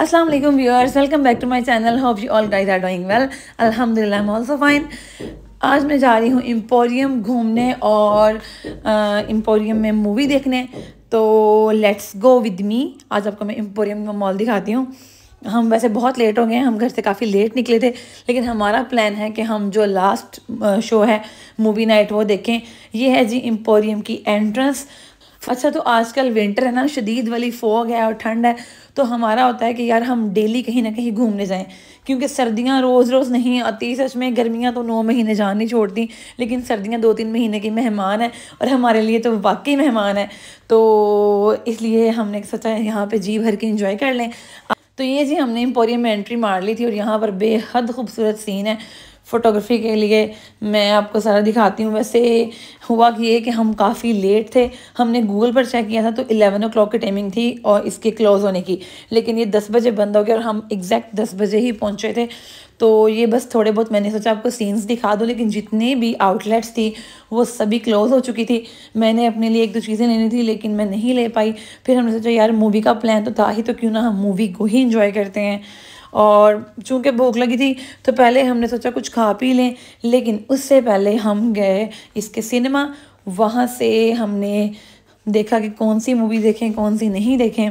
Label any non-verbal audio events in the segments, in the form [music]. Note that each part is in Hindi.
Aslam viewers welcome back to my channel hope you all guys are are well अलहमदिल्ला alhamdulillah ऑल्सो फाइन आज मैं जा रही हूँ एम्पोरियम घूमने और एम्पोरियम में मूवी देखने तो लेट्स गो विद मी आज आपको मैं एम्पोरियम का मॉल दिखाती हूँ हम वैसे बहुत लेट हो गए हम घर से काफ़ी लेट निकले थे लेकिन हमारा प्लान है कि हम जो लास्ट शो है मूवी नाइट वो देखें ये है जी एम्पोरियम की एंट्रेंस अच्छा तो आजकल विंटर है ना शदीद वाली फ़ोग है और ठंड है तो हमारा होता है कि यार हम डेली कहीं ना कहीं घूमने जाएं क्योंकि सर्दियां रोज़ रोज़ नहीं आती सच में गर्मियां तो नौ महीने जान नहीं छोड़ती लेकिन सर्दियां दो तीन महीने की मेहमान है और हमारे लिए तो वाकई मेहमान है तो इसलिए हमने सोचा यहाँ पर जी भर के इंजॉय कर लें तो ये जी हमने इम्पोरियम में एंट्री मार ली थी और यहाँ पर बेहद खूबसूरत सीन है फ़ोटोग्राफी के लिए मैं आपको सारा दिखाती हूँ वैसे हुआ कि ये कि हम काफ़ी लेट थे हमने गूगल पर चेक किया था तो एलेवन ओ की टाइमिंग थी और इसके क्लोज़ होने की लेकिन ये दस बजे बंद हो गया और हम एग्जैक्ट दस बजे ही पहुँचे थे तो ये बस थोड़े बहुत मैंने सोचा आपको सीन्स दिखा दो लेकिन जितने भी आउटलेट्स थी वो सभी क्लोज़ हो चुकी थी मैंने अपने लिए एक दो चीज़ें लेनी थी लेकिन मैं नहीं ले पाई फिर हमने सोचा यार मूवी का प्लान तो था ही तो क्यों ना हम मूवी को ही इंजॉय करते हैं और चूँकि भूख लगी थी तो पहले हमने सोचा कुछ खा पी लें लेकिन उससे पहले हम गए इसके सिनेमा वहाँ से हमने देखा कि कौन सी मूवी देखें कौन सी नहीं देखें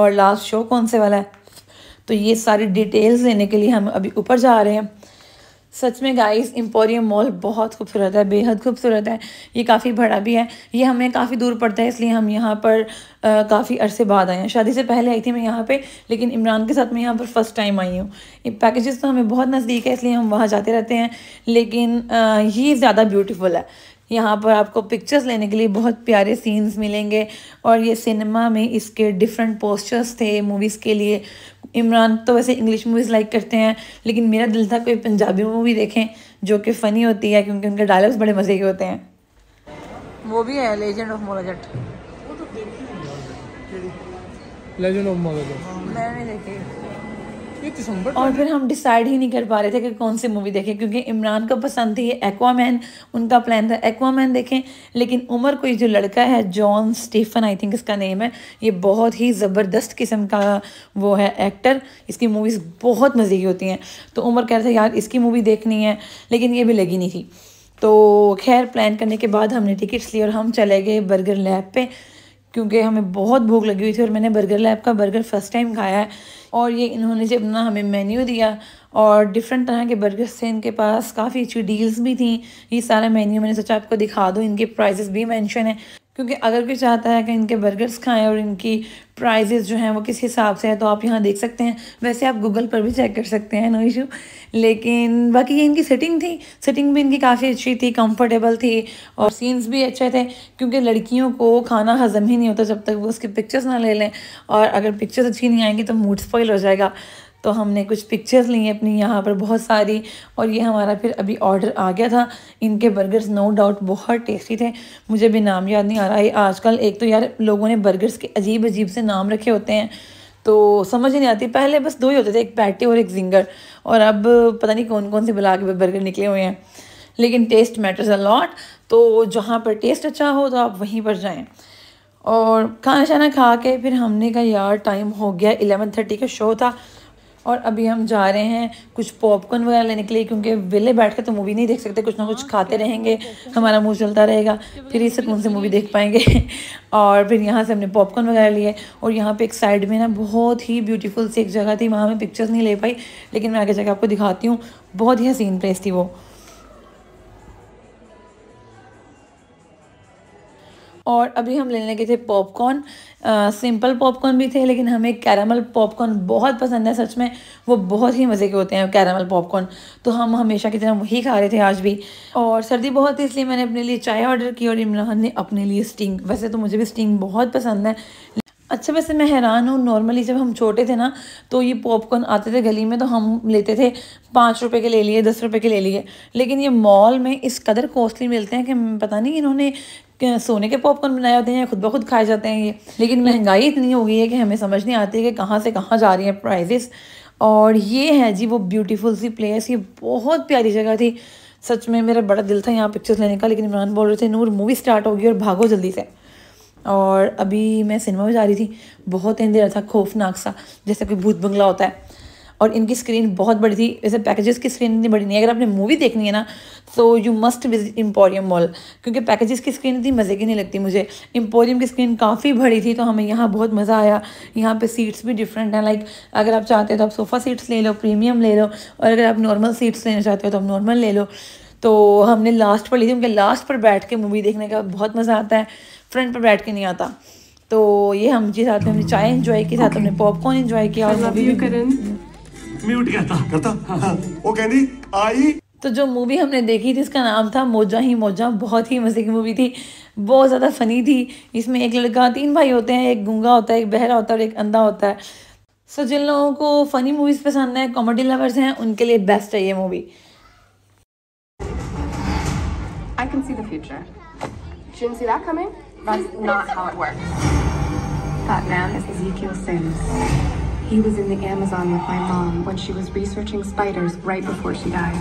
और लास्ट शो कौन से वाला है तो ये सारी डिटेल्स लेने के लिए हम अभी ऊपर जा रहे हैं सच में गाइस एम्पोरियम मॉल बहुत खूबसूरत है बेहद खूबसूरत है ये काफ़ी बड़ा भी है ये हमें काफ़ी दूर पड़ता है इसलिए हम यहाँ पर काफ़ी अरसे बाद आए हैं शादी से पहले आई थी मैं यहाँ पे लेकिन इमरान के साथ मैं यहाँ पर फ़र्स्ट टाइम आई हूँ पैकेजेस तो हमें बहुत नज़दीक है इसलिए हम वहाँ जाते रहते हैं लेकिन आ, ये ज़्यादा ब्यूटीफुल है यहाँ पर आपको पिक्चर्स लेने के लिए बहुत प्यारे सीन्स मिलेंगे और ये सिनेमा में इसके डिफरेंट पोस्टर्स थे मूवीज़ के लिए इमरान तो वैसे इंग्लिश मूवीज़ लाइक करते हैं लेकिन मेरा दिल था कोई पंजाबी मूवी देखें जो कि फ़नी होती है क्योंकि उनके डायलॉग्स बड़े मज़े के होते हैं वो भी है लेजेंड ऑफ मोला जट लेजेंड ऑफ मोला जट मैंने देखी और फिर हम डिसाइड ही नहीं कर पा रहे थे कि कौन सी मूवी देखें क्योंकि इमरान को पसंद थी एक्वामैन उनका प्लान था एक्वामैन देखें लेकिन उमर कोई जो लड़का है जॉन स्टीफन आई थिंक इसका नेम है ये बहुत ही ज़बरदस्त किस्म का वो है एक्टर इसकी मूवीज़ बहुत मज़े की होती हैं तो उमर कह रहे थे यार इसकी मूवी देखनी है लेकिन ये भी लगी नहीं थी तो खैर प्लान करने के बाद हमने टिकट्स ली और हम चले गए बर्गर लैब पे क्योंकि हमें बहुत भूख लगी हुई थी और मैंने बर्गर लैब का बर्गर फर्स्ट टाइम खाया है और ये इन्होंने जब ना हमें मेन्यू दिया और डिफरेंट तरह के बर्गर्स थे इनके पास काफ़ी अच्छी डील्स भी थी ये सारा मेन्यू मैंने सोचा आपको दिखा दूँ इनके प्राइजेस भी मैंशन है क्योंकि अगर कोई चाहता है कि इनके बर्गर्स खाएं और इनकी प्राइजेस जो हैं वो किस हिसाब से है तो आप यहाँ देख सकते हैं वैसे आप गूगल पर भी चेक कर सकते हैं नो इशू लेकिन बाकी ये इनकी सेटिंग थी सेटिंग भी इनकी काफ़ी अच्छी थी कंफर्टेबल थी और सीन्स भी अच्छे थे क्योंकि लड़कियों को खाना हज़म ही नहीं होता जब तक वो उसकी पिक्चर्स ना ले लें और अगर पिक्चर्स अच्छी नहीं आएंगी तो मूड स्पॉइल हो जाएगा तो हमने कुछ पिक्चर्स ली हैं अपनी यहाँ पर बहुत सारी और ये हमारा फिर अभी ऑर्डर आ गया था इनके बर्गर्स नो डाउट बहुत टेस्टी थे मुझे भी नाम याद नहीं आ रहा है आजकल एक तो यार लोगों ने बर्गर्स के अजीब अजीब से नाम रखे होते हैं तो समझ ही नहीं आती पहले बस दो ही होते थे एक पैटी और एक जिंगर और अब पता नहीं कौन कौन से बुला के बर्गर निकले हुए हैं लेकिन टेस्ट मैटर्स अ लॉट तो जहाँ पर टेस्ट अच्छा हो तो आप वहीं पर जाएँ और खाना शाना खा के फिर हमने कहा यार टाइम हो गया एलेवन थर्टी का शो था और अभी हम जा रहे हैं कुछ पॉपकॉर्न वगैरह लेने के लिए क्योंकि विले बैठ के तो मूवी नहीं देख सकते कुछ ना कुछ खाते रहेंगे हमारा मुंह चलता रहेगा फिर इस सकून से मूवी देख पाएंगे [laughs] और फिर यहाँ से हमने पॉपकॉर्न वगैरह लिए और यहाँ पे एक साइड में ना बहुत ही ब्यूटीफुल सी एक जगह थी वहाँ मैं पिक्चर्स नहीं ले पाई लेकिन मैं आगे जगह आपको दिखाती हूँ बहुत ही हसीन प्लेस थी वो और अभी हम लेने गए थे पॉपकॉर्न सिंपल पॉपकॉर्न भी थे लेकिन हमें कैरामल पॉपकॉर्न बहुत पसंद है सच में वो बहुत ही मज़े के होते हैं कैरामल पॉपकॉर्न तो हम हमेशा की तरह वही खा रहे थे आज भी और सर्दी बहुत थी इसलिए मैंने अपने लिए चाय ऑर्डर की और इमरान ने अपने लिए स्टिंग वैसे तो मुझे भी स्टिंग बहुत पसंद है अच्छा वैसे मैं हैरान हूँ नॉर्मली जब हम छोटे थे ना तो ये पॉपकॉर्न आते थे गली में तो हम लेते थे पाँच रुपए के ले लिए दस रुपए के ले लिए लेकिन ये मॉल में इस कदर कॉस्टली मिलते हैं कि पता नहीं इन्होंने सोने के पॉपकॉर्न बनाए होते हैं खुद ब खुद खाए जाते हैं ये लेकिन महंगाई इतनी हो गई है कि हमें समझ नहीं आती है कि कहाँ से कहाँ जा रही हैं प्राइजेस और ये है जी वो ब्यूटीफुल सी प्लेस ये बहुत प्यारी जगह थी सच में मेरा बड़ा दिल था यहाँ पिक्चर्स लेने का लेकिन इमरान बोल रहे थे नूर मूवी स्टार्ट होगी और भागो जल्दी से और अभी मैं सिनेमा में जा रही थी बहुत अंधेरा था खौफनाक सा जैसे कोई भूत बंगला होता है और इनकी स्क्रीन बहुत बड़ी थी वैसे पैकेजेस की स्क्रीन इतनी बड़ी नहीं है अगर आपने मूवी देखनी है ना तो you must visit Emporium mall क्योंकि पैकेजेस की स्क्रीन इतनी मज़े की नहीं लगती मुझे एम्पोरियम की स्क्रीन काफ़ी बड़ी थी तो हमें यहाँ बहुत मज़ा आया यहाँ पर सीट्स भी डिफरेंट हैं लाइक अगर आप चाहते हो तो आप सोफ़ा सीट्स ले लो प्रीमियम ले लो और अगर आप नॉर्मल सीट्स लेना चाहते हो तो आप नॉर्मल ले लो तो हमने लास्ट पर ली थी उनके लास्ट पर बैठ के मूवी देखने का बहुत मज़ा आता है फ्रंट पर बैठ के नहीं आता तो ये हम जी साथ में हमने चाय इन्जॉय की साथ हमने पॉपकॉर्न इन्जॉय किया और मूवी भी म्यूट करता करता हाँ। हाँ। वो कहती आई तो जो मूवी हमने देखी थी इसका नाम था मोजा ही मोजा बहुत ही मज़े की मूवी थी बहुत ज़्यादा फ़नी थी इसमें एक लड़का तीन भाई होते हैं एक गुंगा होता है एक बहरा होता है और एक अंधा होता है सो जिन लोगों को फ़नी मूवीज़ पसंद है कॉमेडी लवर्स हैं उनके लिए बेस्ट है ये movie not how it works. That man is Ezekiel Sims. He was in the Amazon with my mom when she was researching spiders right before she died.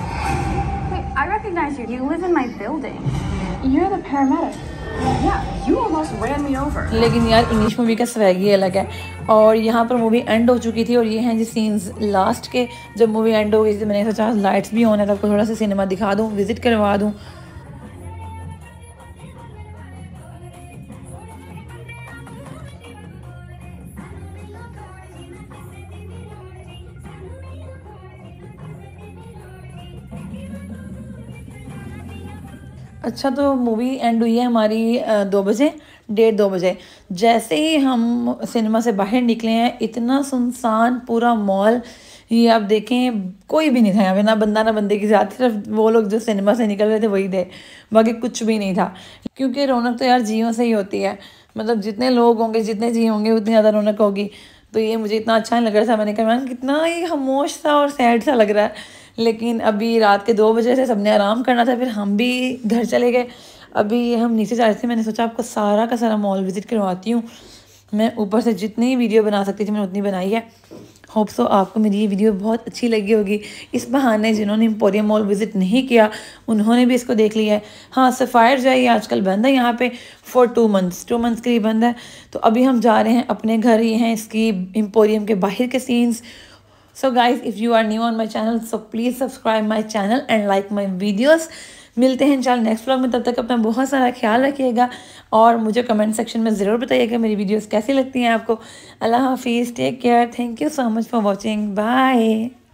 Wait, I recognize you. You live in my building. You're the paramedic. लेकिन यार इंग्लिश मूवी का स्वैग ही अलग है और यहाँ पर मूवी एंड हो चुकी थी और ये हैं जो सीन्स लास्ट के जब मूवी एंड हो गई थी मैंने सोचा लाइट्स भी ऑन है तो आपको थोड़ा सा सिनेमा दिखा दूँ विजिट करवा दूँ अच्छा तो मूवी एंड हुई है हमारी दो बजे डेढ़ दो बजे जैसे ही हम सिनेमा से बाहर निकले हैं इतना सुनसान पूरा मॉल ये आप देखें कोई भी नहीं था यहाँ पे ना बंदा ना बंदे की जात सिर्फ वो लोग जो सिनेमा से निकल रहे थे वही थे बाकी कुछ भी नहीं था क्योंकि रौनक तो यार जियो से ही होती है मतलब जितने लोग होंगे जितने जी होंगे उतनी ज़्यादा रौनक होगी तो ये मुझे इतना अच्छा नहीं लग रहा था मैंने कहा मैम कितना ही खामोश सा और सैड सा लग रहा है लेकिन अभी रात के दो बजे से सबने आराम करना था फिर हम भी घर चले गए अभी हम नीचे जा रहे थे मैंने सोचा आपको सारा का सारा मॉल विज़िट करवाती हूँ मैं ऊपर से जितनी वीडियो बना सकती थी मैंने उतनी बनाई है होप सो आपको मेरी ये वीडियो बहुत अच्छी लगी होगी इस बहाने जिन्होंने एम्पोरियम मॉल विज़िट नहीं किया उन्होंने भी इसको देख लिया है हाँ सफ़ायर जो है ये आजकल बंद है यहाँ पे for two months two months के लिए बंद है तो अभी हम जा रहे हैं अपने घर ये हैं इसकी एम्पोरियम के बाहर के scenes so guys if you are new on my channel so please subscribe my channel and like my videos मिलते हैं चैनल नेक्स्ट ब्लॉग में तब तक अपना बहुत सारा ख्याल रखिएगा और मुझे कमेंट सेक्शन में ज़रूर बताइएगा मेरी वीडियोज़ कैसी लगती हैं आपको अल्लाह हाफिज़ take care thank you so much for watching bye